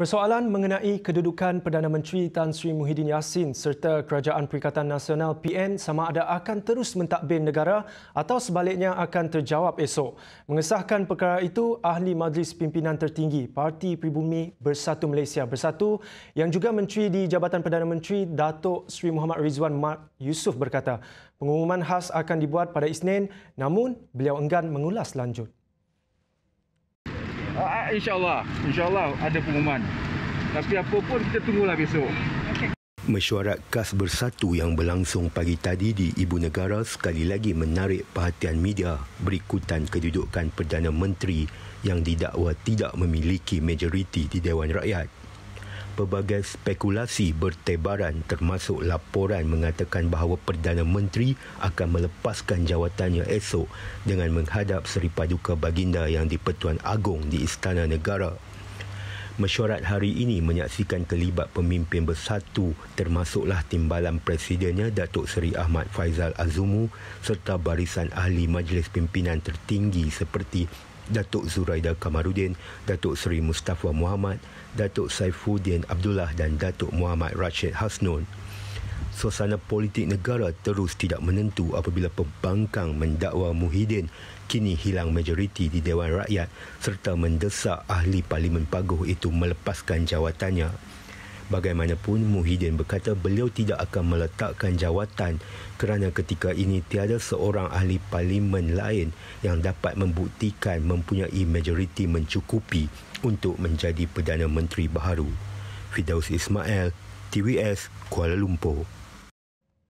Persoalan mengenai kedudukan Perdana Menteri Tan Sri Muhyiddin Yassin serta Kerajaan Perikatan Nasional PN sama ada akan terus mentadbir negara atau sebaliknya akan terjawab esok. Mengesahkan perkara itu, Ahli Majlis Pimpinan Tertinggi Parti Pribumi Bersatu Malaysia Bersatu yang juga menteri di Jabatan Perdana Menteri Datuk Sri Muhammad Rizwan Mark Yusuf berkata, pengumuman khas akan dibuat pada Isnin namun beliau enggan mengulas lanjut. Uh, InsyaAllah. InsyaAllah ada pengumuman. Tapi apa pun kita tunggulah besok. Okay. Mesyuarat kas bersatu yang berlangsung pagi tadi di Ibu Negara sekali lagi menarik perhatian media berikutan kedudukan Perdana Menteri yang didakwa tidak memiliki majoriti di Dewan Rakyat pelbagai spekulasi bertebaran termasuk laporan mengatakan bahawa Perdana Menteri akan melepaskan jawatannya esok dengan menghadap Seri Paduka Baginda yang di-Pertuan Agong di Istana Negara. Mesyuarat hari ini menyaksikan kelibat pemimpin bersatu termasuklah timbalan presidennya Datuk Seri Ahmad Faizal Azumu serta barisan ahli majlis pimpinan tertinggi seperti Datuk Zuraida Kamarudin, Datuk Seri Mustafa Muhammad, Datuk Saifuddin Abdullah dan Datuk Muhammad Rashid Hasnun. Suasana politik negara terus tidak menentu apabila pembangkang mendakwa Muhyiddin kini hilang majoriti di Dewan Rakyat serta mendesak Ahli Parlimen pagoh itu melepaskan jawatannya. Bagaimanapun, Muhyiddin berkata beliau tidak akan meletakkan jawatan kerana ketika ini tiada seorang ahli parlimen lain yang dapat membuktikan mempunyai majoriti mencukupi untuk menjadi Perdana Menteri baharu. Fidaus Ismail, TWS, Kuala Lumpur.